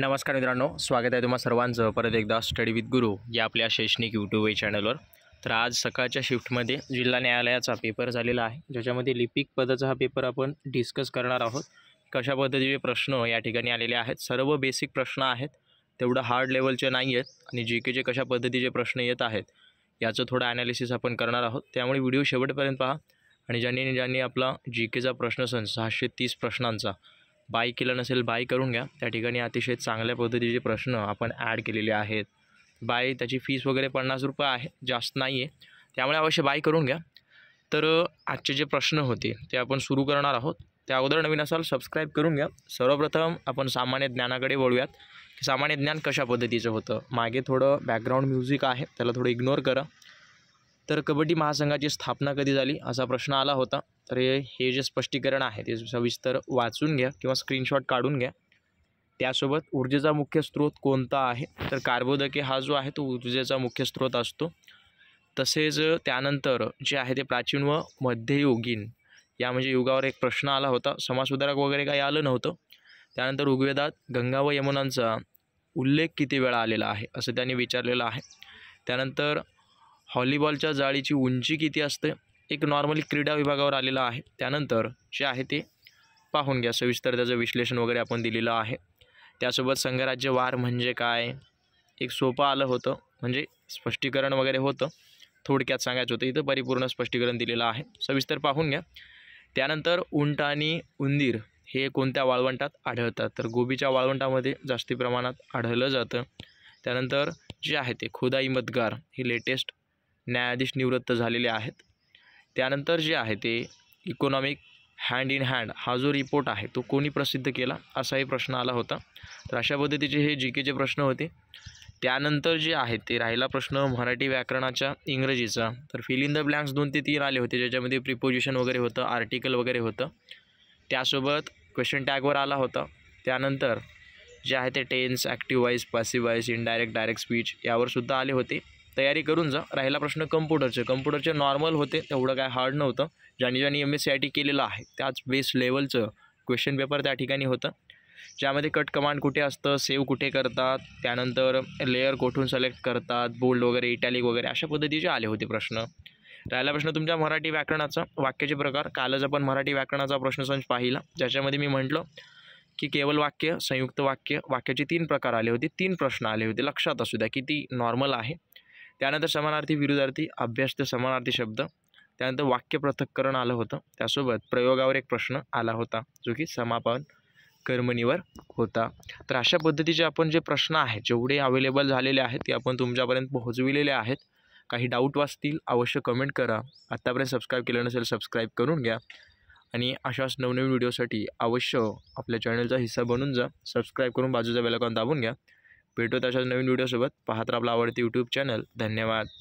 नमस्कार मित्रांनो स्वागत आहे तुम्हा सर्वांचं परत एकदा स्टडी विथ गुरु या आपल्या शैक्षणिक यूट्यूब चॅनलवर तर आज सकाळच्या शिफ्टमध्ये जिल्हा न्यायालयाचा पेपर झालेला आहे ज्याच्यामध्ये लिपिक पदाचा हा पेपर आपण डिस्कस करणार आहोत कशा पद्धतीचे प्रश्न या ठिकाणी आलेले आहेत सर्व बेसिक प्रश्न आहेत तेवढं हार्ड लेवलचे नाही आहेत आणि जी केचे कशा पद्धतीचे प्रश्न येत आहेत याचं थोडं ॲनालिसिस आपण करणार आहोत त्यामुळे व्हिडिओ शेवटपर्यंत पहा आणि ज्यांनी ज्यांनी आपला जी केचा सन सहाशे तीस प्रश्नांचा बाय केलं नसेल बाय करून घ्या त्या ठिकाणी अतिशय चांगल्या पद्धतीचे प्रश्न आपण ॲड केलेले आहेत बाय त्याची फीस वगैरे पन्नास रुपये आहे जास्त नाही आहे त्यामुळे अवश्य बाय करून घ्या तर आजचे जे प्रश्न होते ते आपण सुरू करणार आहोत त्या अगोदर नवीन असाल सबस्क्राईब करून घ्या सर्वप्रथम आपण सामान्य ज्ञानाकडे वळूयात की सामान्य ज्ञान कशा पद्धतीचं होतं मागे थोडं बॅकग्राऊंड म्युझिक आहे त्याला थोडं इग्नोर करा तर कबड्डी महासंघाची स्थापना कधी झाली असा प्रश्न आला होता तर हे जे स्पष्टीकरण आहे ते सविस्तर वाचून घ्या किंवा स्क्रीनशॉट काढून घ्या त्यासोबत ऊर्जेचा मुख्य स्रोत कोणता आहे तर कार्बोदके हा जो आहे तो ऊर्जेचा मुख्य स्रोत असतो तसेच त्यानंतर जे आहे ते प्राचीन व मध्ययुगीन या म्हणजे युगावर एक प्रश्न आला होता समाजसुधारक वगैरे काही आलं नव्हतं त्यानंतर ऋग्वेदात गंगा व यमुनांचा उल्लेख किती वेळा आलेला आहे असं त्यांनी विचारलेलं आहे त्यानंतर हॉलीबॉलच्या जाळीची उंची किती असते एक नॉर्मली क्रीडा विभागावर आलेला आहे त्यानंतर जे आहे ते पाहून घ्या सविस्तर त्याचं विश्लेषण वगैरे आपण दिलेलं आहे त्यासोबत संघराज्य वार म्हणजे काय एक सोपं आलं होतं म्हणजे स्पष्टीकरण वगैरे होतं थोडक्यात सांगायचं होतं इथं परिपूर्ण स्पष्टीकरण दिलेलं आहे सविस्तर पाहून घ्या त्यानंतर उंट आणि उंदीर हे कोणत्या वाळवंटात आढळतात तर गोबीच्या वाळवंटामध्ये जास्ती प्रमाणात आढळलं जातं त्यानंतर जे आहे ते खुदाई मतगार ही लेटेस्ट न्यायाधीश निवृत्त झालेले आहेत त्यानंतर जे आहे ते इकॉनॉमिक हँड इन हँड हा जो रिपोर्ट आहे तो कोणी प्रसिद्ध केला असाही प्रश्न आला होता तर अशा पद्धतीचे हे जी केचे प्रश्न होते त्यानंतर जे आहे ते राहिला प्रश्न मराठी व्याकरणाच्या इंग्रजीचा तर फिल इन द ब्लँक्स दोन ते तीन आले होते ज्याच्यामध्ये प्रिपोजिशन वगैरे होतं आर्टिकल वगैरे होतं त्यासोबत क्वेश्चन टॅगवर आला होता त्यानंतर जे आहे ते tense active wise passive wise indirect direct speech यावरसुद्धा आले होते तयारी करून जा राहिला प्रश्न कम्प्युटरचे कम्प्युटरचे नॉर्मल होते तेवढं काय हार्ड नव्हतं ज्यांनी ज्यांनी M S C I T केलेलं आहे त्याच बेस लेवलचं क्वेश्चन पेपर त्या ठिकाणी होतं ज्यामध्ये कट कमांड कुठे असतं सेव्ह कुठे करतात त्यानंतर लेअर कोठून सिलेक्ट करतात बोल्ड वगैरे इटॅलिक वगैरे अशा पद्धतीचे आले होते प्रश्न राहिला प्रश्न तुमच्या मराठी व्याकरणाचा वाक्याचे प्रकार कालच आपण मराठी व्याकरणाचा प्रश्नसंच पाहिला ज्याच्यामध्ये मी म्हटलं की केवळ वाक्य संयुक्त वाक्य वाक्याचे तीन प्रकार आले होते तीन प्रश्न आले होते लक्षात असू द्या की ती नॉर्मल आहे त्यानंतर समानार्थी विरुद्धार्थी अभ्यास ते समानार्थी शब्द त्यानंतर वाक्य पृथक्करण आलं होतं त्यासोबत प्रयोगावर एक प्रश्न आला होता जो की समापन कर्मणीवर होता तर अशा पद्धतीचे आपण जे प्रश्न आहेत जेवढे अवेलेबल झालेले आहेत ते आपण तुमच्यापर्यंत पोहोचविलेले आहेत काही डाऊट वाचतील अवश्य कमेंट करा आत्तापर्यंत सबस्क्राईब केलं नसेल सबस्क्राईब करून घ्या आणि अशाच नवनवीन व्हिडिओसाठी अवश्य आपल्या चॅनलचा हिस्सा बनून जा सबस्क्राईब करून बाजूचा बेलकॉन दाबून घ्या भेटू तशाच नवीन व्हिडिओसोबत पाहत आपला आवडते यूट्यूब चॅनल धन्यवाद